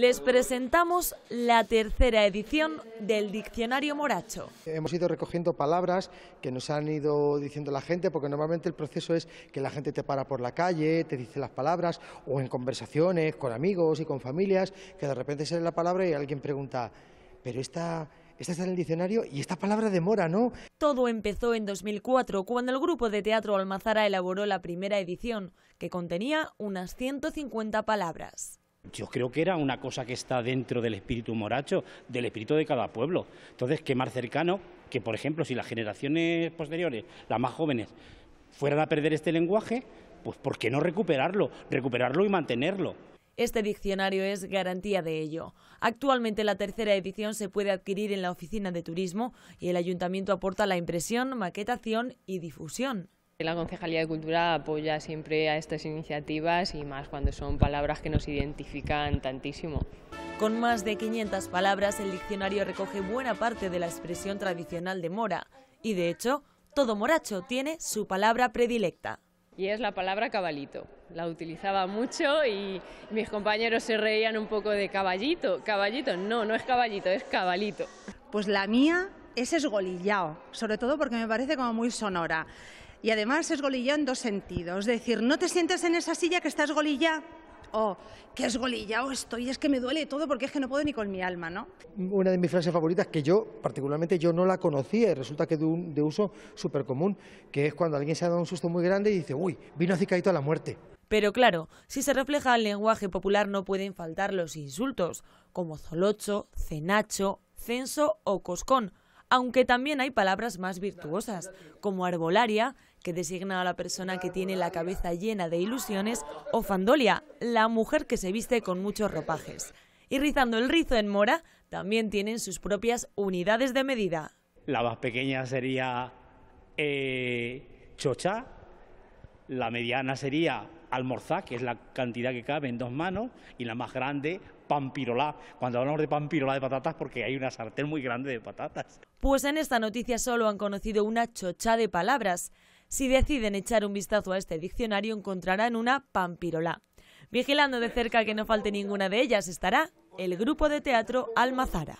les presentamos la tercera edición del Diccionario Moracho. Hemos ido recogiendo palabras que nos han ido diciendo la gente, porque normalmente el proceso es que la gente te para por la calle, te dice las palabras, o en conversaciones con amigos y con familias, que de repente sale la palabra y alguien pregunta, pero esta... está en el diccionario y esta palabra demora, ¿no? Todo empezó en 2004, cuando el grupo de teatro Almazara elaboró la primera edición, que contenía unas 150 palabras. Yo creo que era una cosa que está dentro del espíritu moracho, del espíritu de cada pueblo. Entonces, qué más cercano que, por ejemplo, si las generaciones posteriores, las más jóvenes, fueran a perder este lenguaje, pues ¿por qué no recuperarlo? Recuperarlo y mantenerlo. Este diccionario es garantía de ello. Actualmente la tercera edición se puede adquirir en la Oficina de Turismo y el Ayuntamiento aporta la impresión, maquetación y difusión. La Concejalía de Cultura apoya siempre a estas iniciativas y más cuando son palabras que nos identifican tantísimo. Con más de 500 palabras, el diccionario recoge buena parte de la expresión tradicional de mora y, de hecho, todo moracho tiene su palabra predilecta. Y es la palabra cabalito. La utilizaba mucho y mis compañeros se reían un poco de caballito. Caballito, no, no es caballito, es cabalito. Pues la mía es esgolillao, sobre todo porque me parece como muy sonora. Y además esgolillao en dos sentidos, es decir, no te sientes en esa silla que estás esgolillao, o oh, que esgolillao estoy, es que me duele todo porque es que no puedo ni con mi alma, ¿no? Una de mis frases favoritas que yo, particularmente, yo no la conocía y resulta que de, de uso súper común, que es cuando alguien se ha dado un susto muy grande y dice, uy, vino acicadito a la muerte. Pero claro, si se refleja el lenguaje popular no pueden faltar los insultos, como zolocho, cenacho, censo o coscón, aunque también hay palabras más virtuosas, como arbolaria, que designa a la persona que tiene la cabeza llena de ilusiones, o fandolia, la mujer que se viste con muchos ropajes. Y rizando el rizo en mora, también tienen sus propias unidades de medida. La más pequeña sería eh, chocha, la mediana sería almorzá, que es la cantidad que cabe en dos manos, y la más grande, pampirolá. Cuando hablamos de pampirolá de patatas, porque hay una sartén muy grande de patatas. Pues en esta noticia solo han conocido una chocha de palabras. Si deciden echar un vistazo a este diccionario, encontrarán una pampirolá. Vigilando de cerca que no falte ninguna de ellas estará el grupo de teatro Almazara.